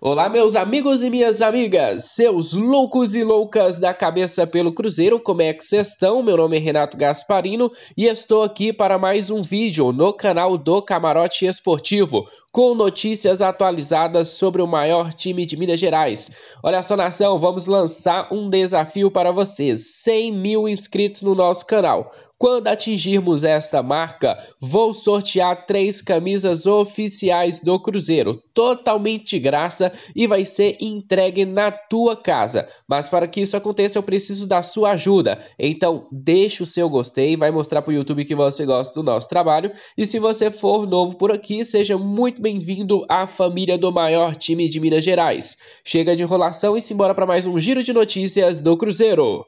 Olá, meus amigos e minhas amigas, seus loucos e loucas da cabeça pelo Cruzeiro, como é que vocês estão? Meu nome é Renato Gasparino e estou aqui para mais um vídeo no canal do Camarote Esportivo com notícias atualizadas sobre o maior time de Minas Gerais. Olha só, nação, vamos lançar um desafio para vocês: 100 mil inscritos no nosso canal. Quando atingirmos esta marca, vou sortear três camisas oficiais do Cruzeiro, totalmente de graça e vai ser entregue na tua casa. Mas para que isso aconteça, eu preciso da sua ajuda. Então, deixa o seu gostei, vai mostrar para o YouTube que você gosta do nosso trabalho. E se você for novo por aqui, seja muito bem-vindo à família do maior time de Minas Gerais. Chega de enrolação e simbora para mais um giro de notícias do Cruzeiro.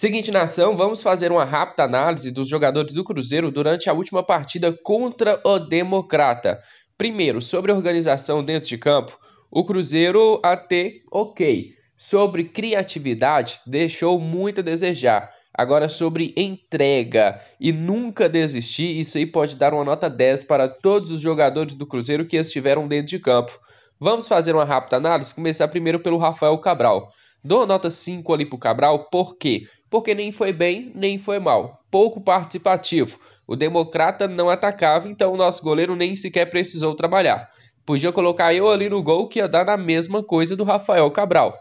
Seguinte, nação, vamos fazer uma rápida análise dos jogadores do Cruzeiro durante a última partida contra o Democrata. Primeiro, sobre organização dentro de campo, o Cruzeiro até ok. Sobre criatividade, deixou muito a desejar. Agora, sobre entrega e nunca desistir, isso aí pode dar uma nota 10 para todos os jogadores do Cruzeiro que estiveram dentro de campo. Vamos fazer uma rápida análise? Começar primeiro pelo Rafael Cabral. Dou a nota 5 ali para o Cabral, por quê? porque nem foi bem nem foi mal, pouco participativo. O democrata não atacava, então o nosso goleiro nem sequer precisou trabalhar. Podia colocar eu ali no gol que ia dar na mesma coisa do Rafael Cabral.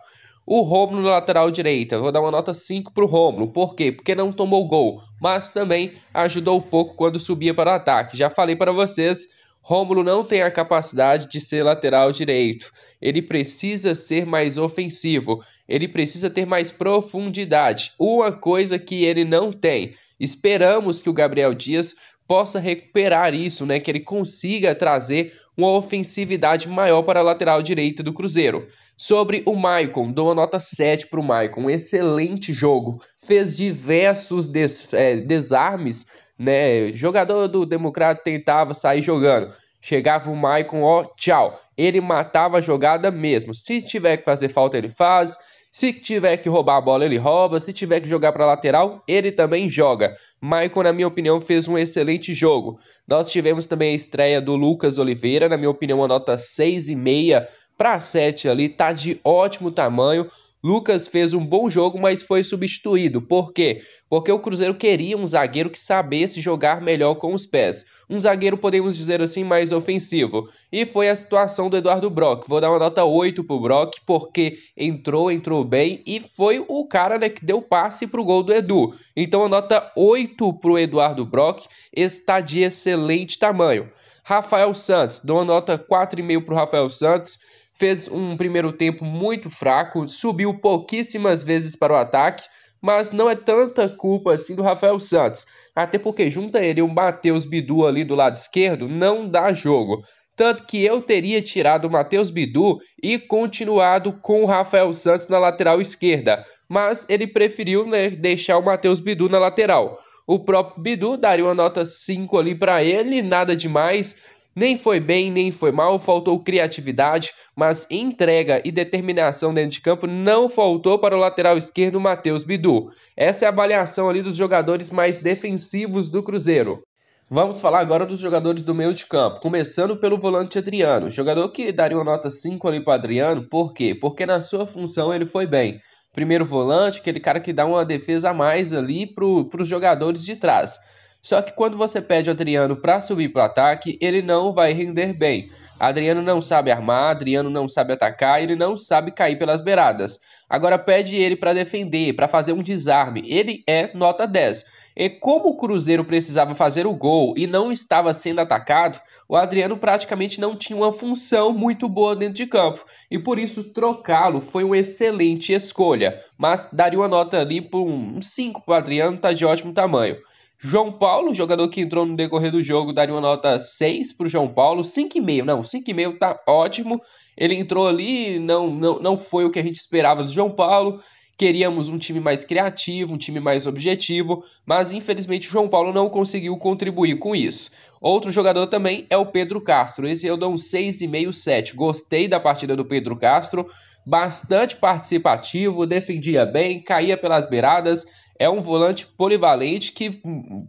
O Romulo na lateral direita, vou dar uma nota 5 para o Romulo. Por quê? Porque não tomou gol, mas também ajudou pouco quando subia para o ataque. Já falei para vocês Rômulo não tem a capacidade de ser lateral direito. Ele precisa ser mais ofensivo, ele precisa ter mais profundidade, uma coisa que ele não tem. Esperamos que o Gabriel Dias possa recuperar isso, né, que ele consiga trazer uma ofensividade maior para a lateral direita do Cruzeiro. Sobre o Maicon, dou uma nota 7 para o Maicon. Um excelente jogo, fez diversos des é, desarmes né? Jogador do Democrata tentava sair jogando. Chegava o Maicon, ó, tchau. Ele matava a jogada mesmo. Se tiver que fazer falta, ele faz. Se tiver que roubar a bola, ele rouba. Se tiver que jogar para lateral, ele também joga. Maicon, na minha opinião, fez um excelente jogo. Nós tivemos também a estreia do Lucas Oliveira, na minha opinião, uma nota 6,5 para 7 ali, tá de ótimo tamanho. Lucas fez um bom jogo, mas foi substituído. Por quê? Porque o Cruzeiro queria um zagueiro que sabesse jogar melhor com os pés. Um zagueiro, podemos dizer assim, mais ofensivo. E foi a situação do Eduardo Brock. Vou dar uma nota 8 pro Brock, porque entrou, entrou bem e foi o cara né, que deu passe pro gol do Edu. Então a nota 8 pro Eduardo Brock está de excelente tamanho. Rafael Santos, dou uma nota 4,5 pro Rafael Santos fez um primeiro tempo muito fraco, subiu pouquíssimas vezes para o ataque, mas não é tanta culpa assim do Rafael Santos. Até porque junta ele o Matheus Bidu ali do lado esquerdo, não dá jogo. Tanto que eu teria tirado o Matheus Bidu e continuado com o Rafael Santos na lateral esquerda. Mas ele preferiu né, deixar o Matheus Bidu na lateral. O próprio Bidu daria uma nota 5 ali para ele, nada demais nem foi bem, nem foi mal, faltou criatividade, mas entrega e determinação dentro de campo não faltou para o lateral esquerdo Matheus Bidu. Essa é a avaliação ali dos jogadores mais defensivos do Cruzeiro. Vamos falar agora dos jogadores do meio de campo, começando pelo volante Adriano, jogador que daria uma nota 5 ali para Adriano, por quê? Porque na sua função ele foi bem. Primeiro volante, aquele cara que dá uma defesa a mais ali para os jogadores de trás. Só que quando você pede o Adriano para subir para o ataque, ele não vai render bem. Adriano não sabe armar, Adriano não sabe atacar, ele não sabe cair pelas beiradas. Agora pede ele para defender, para fazer um desarme. Ele é nota 10. E como o Cruzeiro precisava fazer o gol e não estava sendo atacado, o Adriano praticamente não tinha uma função muito boa dentro de campo. E por isso trocá-lo foi uma excelente escolha. Mas daria uma nota ali por um 5 para o Adriano, tá de ótimo tamanho. João Paulo, jogador que entrou no decorrer do jogo, daria uma nota 6 para o João Paulo, 5,5. Não, 5,5 tá ótimo. Ele entrou ali, não, não, não foi o que a gente esperava do João Paulo. Queríamos um time mais criativo, um time mais objetivo, mas infelizmente o João Paulo não conseguiu contribuir com isso. Outro jogador também é o Pedro Castro. Esse eu dou um 6,5, 7. Gostei da partida do Pedro Castro, bastante participativo, defendia bem, caía pelas beiradas é um volante polivalente que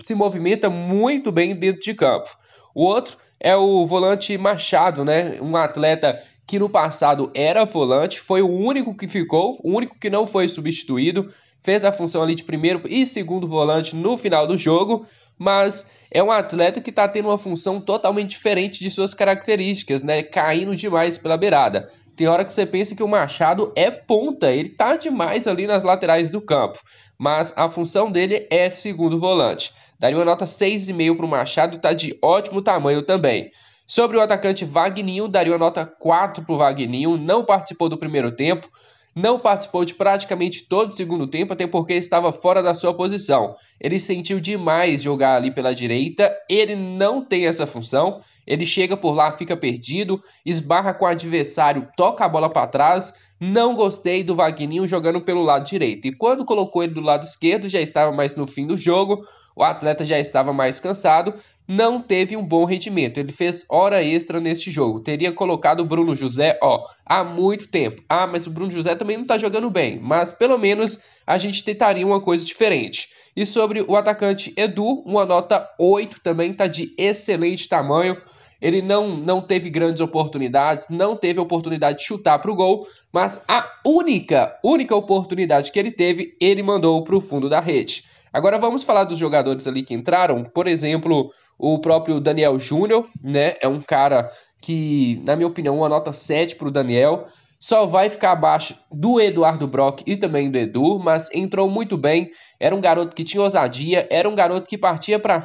se movimenta muito bem dentro de campo. O outro é o volante Machado, né? Um atleta que no passado era volante, foi o único que ficou, o único que não foi substituído, fez a função ali de primeiro e segundo volante no final do jogo, mas é um atleta que está tendo uma função totalmente diferente de suas características, né? Caindo demais pela beirada. Tem hora que você pensa que o Machado é ponta, ele tá demais ali nas laterais do campo mas a função dele é segundo volante. Daria uma nota 6,5 para o Machado, está de ótimo tamanho também. Sobre o atacante Vagninho, daria uma nota 4 para o Vagninho, não participou do primeiro tempo, não participou de praticamente todo o segundo tempo, até porque estava fora da sua posição. Ele sentiu demais jogar ali pela direita, ele não tem essa função, ele chega por lá, fica perdido, esbarra com o adversário, toca a bola para trás, não gostei do Vagninho jogando pelo lado direito. E quando colocou ele do lado esquerdo, já estava mais no fim do jogo, o atleta já estava mais cansado, não teve um bom rendimento. Ele fez hora extra neste jogo. Teria colocado o Bruno José, ó, há muito tempo. Ah, mas o Bruno José também não está jogando bem, mas pelo menos a gente tentaria uma coisa diferente. E sobre o atacante Edu, uma nota 8 também, tá de excelente tamanho. Ele não, não teve grandes oportunidades, não teve oportunidade de chutar para o gol, mas a única, única oportunidade que ele teve, ele mandou para o fundo da rede. Agora vamos falar dos jogadores ali que entraram, por exemplo, o próprio Daniel Júnior, né? É um cara que, na minha opinião, uma nota 7 para o Daniel. Só vai ficar abaixo do Eduardo Brock e também do Edu, mas entrou muito bem. Era um garoto que tinha ousadia, era um garoto que partia para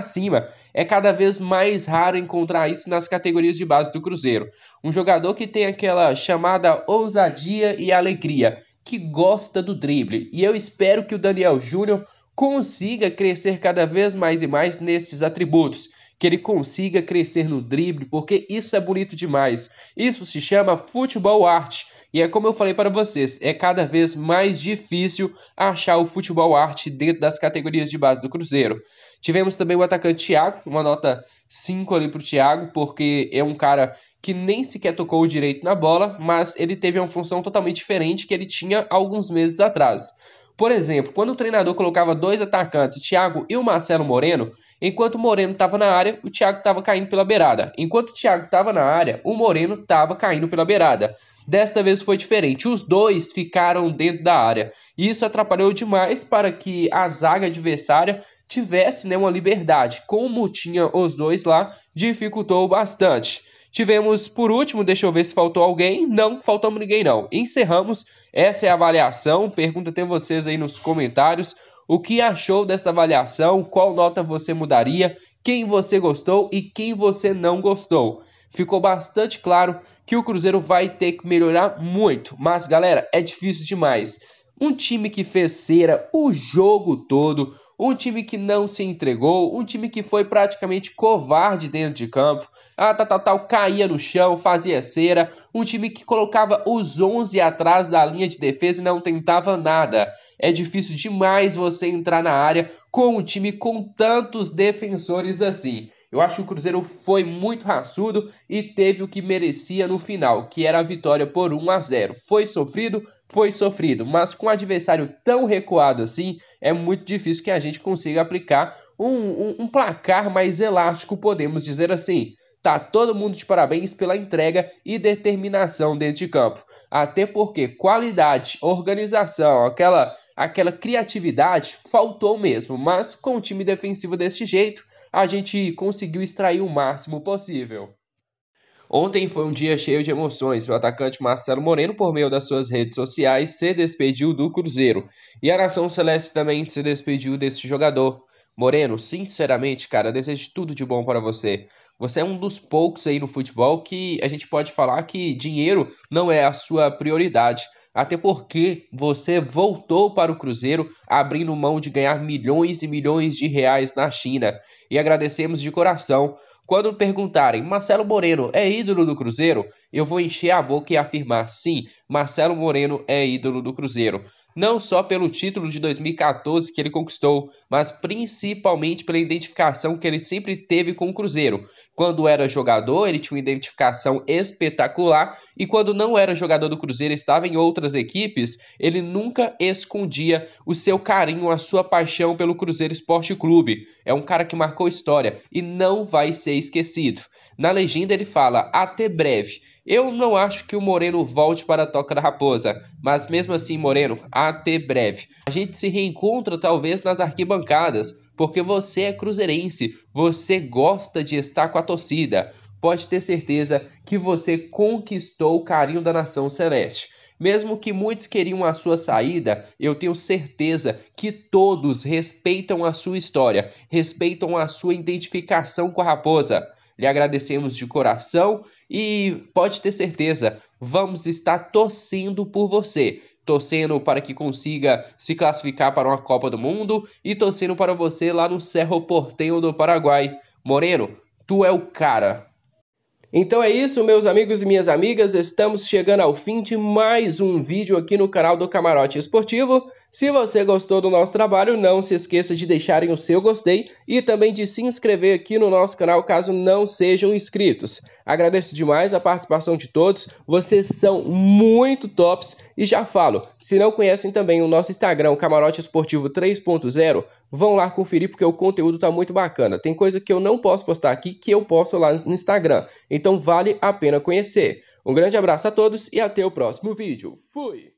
cima. É cada vez mais raro encontrar isso nas categorias de base do Cruzeiro. Um jogador que tem aquela chamada ousadia e alegria, que gosta do drible. E eu espero que o Daniel Júnior consiga crescer cada vez mais e mais nestes atributos que ele consiga crescer no drible, porque isso é bonito demais. Isso se chama futebol arte. E é como eu falei para vocês, é cada vez mais difícil achar o futebol arte dentro das categorias de base do Cruzeiro. Tivemos também o atacante Thiago, uma nota 5 ali para o Thiago, porque é um cara que nem sequer tocou direito na bola, mas ele teve uma função totalmente diferente que ele tinha alguns meses atrás. Por exemplo, quando o treinador colocava dois atacantes, Thiago e o Marcelo Moreno, Enquanto o Moreno estava na área, o Thiago estava caindo pela beirada. Enquanto o Thiago estava na área, o Moreno estava caindo pela beirada. Desta vez foi diferente, os dois ficaram dentro da área. E isso atrapalhou demais para que a zaga adversária tivesse né, uma liberdade. Como tinha os dois lá, dificultou bastante. Tivemos, por último, deixa eu ver se faltou alguém. Não, faltamos ninguém não. Encerramos. Essa é a avaliação. Pergunta até vocês aí nos comentários. O que achou desta avaliação? Qual nota você mudaria? Quem você gostou e quem você não gostou? Ficou bastante claro que o Cruzeiro vai ter que melhorar muito, mas galera, é difícil demais. Um time que fez cera o jogo todo, um time que não se entregou, um time que foi praticamente covarde dentro de campo. A ah, tal caía no chão, fazia cera, um time que colocava os 11 atrás da linha de defesa e não tentava nada. É difícil demais você entrar na área com um time com tantos defensores assim. Eu acho que o Cruzeiro foi muito raçudo e teve o que merecia no final, que era a vitória por 1 a 0. Foi sofrido, foi sofrido, mas com um adversário tão recuado assim, é muito difícil que a gente consiga aplicar um, um, um placar mais elástico, podemos dizer assim. Tá todo mundo de parabéns pela entrega e determinação dentro de campo. Até porque qualidade, organização, aquela aquela criatividade faltou mesmo, mas com o time defensivo deste jeito, a gente conseguiu extrair o máximo possível. Ontem foi um dia cheio de emoções. O atacante Marcelo Moreno, por meio das suas redes sociais, se despediu do Cruzeiro. E a Nação Celeste também se despediu desse jogador. Moreno, sinceramente, cara, desejo tudo de bom para você. Você é um dos poucos aí no futebol que a gente pode falar que dinheiro não é a sua prioridade. Até porque você voltou para o Cruzeiro abrindo mão de ganhar milhões e milhões de reais na China. E agradecemos de coração. Quando perguntarem, Marcelo Moreno é ídolo do Cruzeiro? Eu vou encher a boca e afirmar: sim, Marcelo Moreno é ídolo do Cruzeiro não só pelo título de 2014 que ele conquistou, mas principalmente pela identificação que ele sempre teve com o Cruzeiro. Quando era jogador, ele tinha uma identificação espetacular e quando não era jogador do Cruzeiro, estava em outras equipes, ele nunca escondia o seu carinho, a sua paixão pelo Cruzeiro Esporte Clube. É um cara que marcou história e não vai ser esquecido. Na legenda ele fala: "Até breve". Eu não acho que o Moreno volte para a Toca da Raposa, mas mesmo assim, Moreno, até breve. A gente se reencontra talvez nas arquibancadas, porque você é cruzeirense, você gosta de estar com a torcida pode ter certeza que você conquistou o carinho da nação celeste. Mesmo que muitos queriam a sua saída, eu tenho certeza que todos respeitam a sua história, respeitam a sua identificação com a raposa. Lhe agradecemos de coração e pode ter certeza, vamos estar torcendo por você. Torcendo para que consiga se classificar para uma Copa do Mundo e torcendo para você lá no Cerro Portenho do Paraguai. Moreno, tu é o cara. Então é isso, meus amigos e minhas amigas, estamos chegando ao fim de mais um vídeo aqui no canal do Camarote Esportivo. Se você gostou do nosso trabalho, não se esqueça de deixarem o seu gostei e também de se inscrever aqui no nosso canal caso não sejam inscritos. Agradeço demais a participação de todos, vocês são muito tops e já falo, se não conhecem também o nosso Instagram, Camarote Esportivo 3.0, vão lá conferir porque o conteúdo está muito bacana. Tem coisa que eu não posso postar aqui que eu posto lá no Instagram, então vale a pena conhecer. Um grande abraço a todos e até o próximo vídeo. Fui!